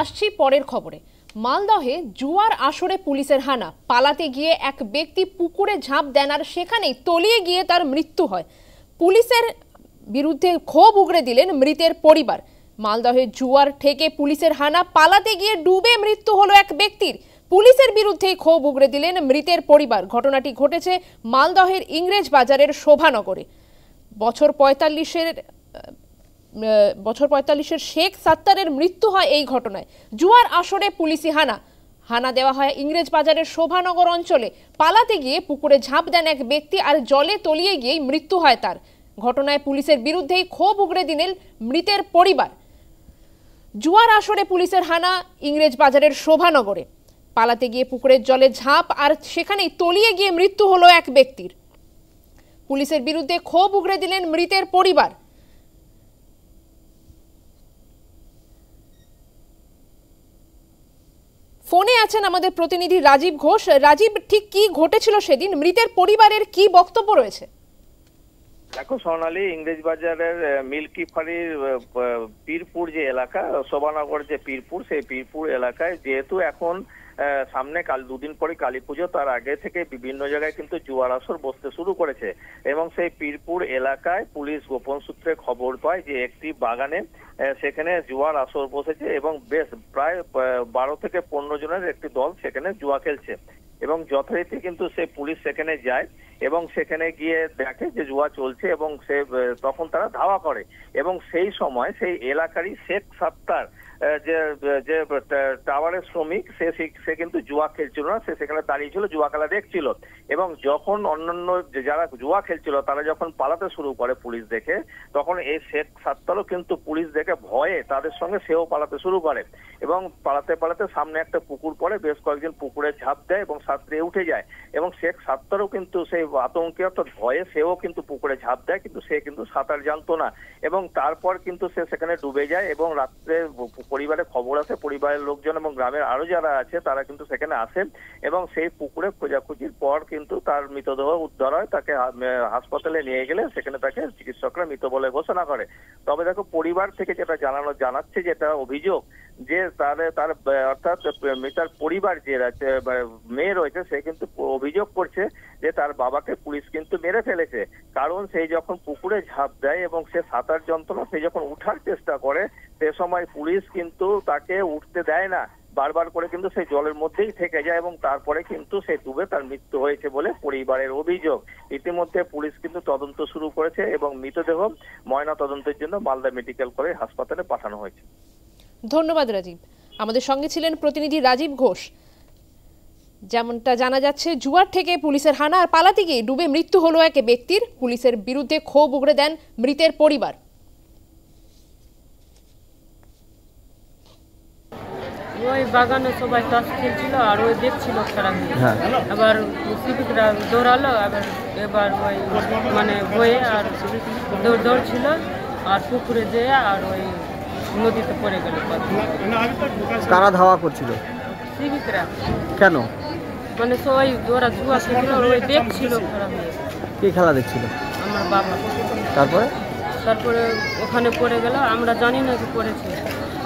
আসছি পরের খবরে মালদহে জুয়ার আসরে পুলিশের হানা পালাতে গিয়ে এক ব্যক্তি পুকুরে ঝাঁপ দেন আর সেখানেই তলিয়ে গিয়ে তার মৃত্যু হয় পুলিশের বিরুদ্ধে ক্ষোভ উগড়ে দিলেন মৃতের পরিবার মালদহে জুয়ার ঠেকে পুলিশের হানা পালাতে গিয়ে ডুবে মৃত্যু হলো এক ব্যক্তির পুলিশের বিরুদ্ধে ক্ষোভ উগড়ে দিলেন মৃতের পরিবার ঘটনাটি ঘটেছে মালদহের ইংরেজ বাজারের শোভানগরে বছর পঁয়তাল্লিশের বছর পঁয়তাল্লিশের শেখ সাত্তারের মৃত্যু হয় এই ঘটনায় জুয়ার আসরে পুলিশি হানা হানা দেওয়া হয় ইংরেজ বাজারের শোভানগর অঞ্চলে পালাতে গিয়ে পুকুরে ঝাঁপ দেন এক ব্যক্তি আর জলে তলিয়ে গিয়েই মৃত্যু হয় তার ঘটনায় পুলিশের বিরুদ্ধেই ক্ষোভ উগড়ে দিলেন মৃতের পরিবার জুয়ার আসরে পুলিশের হানা ইংরেজ বাজারের শোভানগরে পালাতে গিয়ে পুকুরের জলে ঝাঁপ আর সেখানেই তলিয়ে গিয়ে মৃত্যু হলো এক ব্যক্তির পুলিশের বিরুদ্ধে ক্ষোভ উগড়ে দিলেন মৃতের পরিবার ফোনে আছেন আমাদের প্রতিনিধি রাজীব ঘোষ রাজীব ঠিক কি ঘটেছিল সেদিন মৃতের পরিবারের কি বক্তব্য রয়েছে দেখো সোনালী ইংরেজ বাজারের মিল্কি ফাড়ির পীরপুর যে এলাকা শোভানগর যে পীরপুর সেই পীরপুর এলাকায় যেহেতু এখন সামনে কাল দুদিন পরে কালী পুজো তার আগে থেকে বিভিন্ন জায়গায় কিন্তু জুয়ার আসর বসতে শুরু করেছে এবং সেই পীরপুর এলাকায় পুলিশ গোপন সূত্রে খবর পায় যে একটি বাগানে সেখানে জুয়ার আসর বসেছে এবং বেশ প্রায় বারো থেকে পনেরো জনের একটি দল সেখানে জুয়া খেলছে এবং যথারীতি কিন্তু সে পুলিশ সেখানে যায় এবং সেখানে গিয়ে দেখে যে জুয়া চলছে এবং সে তখন তারা ধাওয়া করে এবং সেই সময় সেই এলাকারই শেখ সাত্তার যে যে টাওয়ারের শ্রমিক সে সে কিন্তু জুয়া খেলছিল না সে সেখানে দাঁড়িয়ে ছিল জুয়া খেলা দেখছিল এবং যখন অন্যান্য যারা জুয়া খেলছিল তারা যখন পালাতে শুরু করে পুলিশ দেখে তখন এই শেখ সাত্তারও কিন্তু পুলিশ দেখে ভয়ে তাদের সঙ্গে সেও পালাতে শুরু করে এবং পালাতে পালাতে সামনে একটা পুকুর পড়ে বেশ কয়েকজন পুকুরে ঝাঁপ দেয় এবং সাঁতরে উঠে যায় এবং শেখ সাত্তারও কিন্তু সেই আতঙ্কে অর্থাৎ ভয়ে সেও কিন্তু পুকুরে ঝাঁপ দেয় কিন্তু সে কিন্তু সাঁতার জানতো না এবং তারপর কিন্তু সে সেখানে ডুবে যায় এবং রাত্রে পরিবারে খবর আসে পরিবারের লোকজন এবং গ্রামের আরো যারা আছে তারা কিন্তু সেখানে আসেন এবং সেই পুকুরে খোঁজাখুঁজির পর কিন্তু কিন্তু তার মৃতদেহ উদ্ধার হয় তাকে হাসপাতালে নিয়ে গেলে সেখানে তাকে চিকিৎসকরা মৃত বলে ঘোষণা করে তবে দেখো পরিবার থেকে যেটা জানানো জানাচ্ছে যেটা অভিযোগ যে তার তার অর্থাৎ মৃতার পরিবার যে মেয়ে রয়েছে সে কিন্তু অভিযোগ করছে যে তার বাবাকে পুলিশ কিন্তু মেরে ফেলেছে কারণ সে যখন পুকুরে ঝাঁপ দেয় এবং সে সাঁতার যন্ত্রণা সে যখন উঠার চেষ্টা করে সে সময় পুলিশ কিন্তু তাকে উঠতে দেয় না বারবার করে কিন্তু সেই জলের মধ্যেই থেকে যায় এবং তারপরে কিন্তু সে ডুবে তার মৃত্যু হয়েছে বলে পরিবারের অভিযোগ ইতিমধ্যে পুলিশ কিন্তু তদন্ত শুরু করেছে এবং মৃতদেহ ময়না তদন্তের জন্য মালদা মেডিকেল কলেজ হাসপাতালে পাঠানো হয়েছে ধন্যবাদ রাজীব আমাদের সঙ্গে ছিলেন প্রতিনিধি রাজীব ঘোষ যেমনটা জানা যাচ্ছে জুয়ার থেকে পুলিশের হানা আর পালাতে গিয়ে ডুবে মৃত্যু হলো এক ব্যক্তির পুলিশের বিরুদ্ধে ক্ষোভ উগড়ে দেন মৃতের পরিবার ওই বাগানে সবাই তাস খেলছিল আর ওই দেখছিল খেলাগুলো হ্যাঁ আবার সিভিকরা দৌড়ালো আবার এবার ওই মানে বয়ে আর দৌড় দৌড়ছিল আর পুকুরে যেয়ে আর ওই নদীতে পড়ে গেল কারা ধাওয়া করছিল সিভিকরা কেন মানে সবাই ওরা জুয়া খেলছিল ওই দেখছিল খেলা কে খেলা দেখছিল আমার বাবা তারপরে তারপরে ওখানে পড়ে গেল আমরা জানি না যে পড়েছি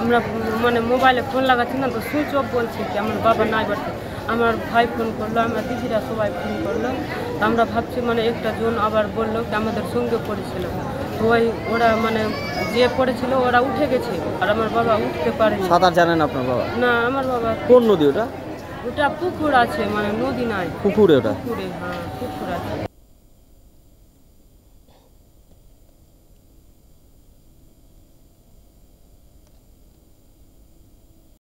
আমরা মানে মোবাইলে ফোন লাগাচ্ছি না তো সুইচ অফ বলছে কি আমার বাবা নাই বাড়ছে আমার ভাই ফোন করলো আমার দিদিরা সবাই ফোন করলো আমরা ভাবছি মানে একটা জন আবার বললো কি আমাদের সঙ্গে পড়েছিল তো ওই ওরা মানে যে পড়েছিল ওরা উঠে গেছে আর আমার বাবা উঠতে পারে সাঁতার জানেন আপনার বাবা না আমার বাবা কোন নদী ওটা ওটা পুকুর আছে মানে নদী নাই পুকুরে ওটা পুকুরে হ্যাঁ পুকুর আছে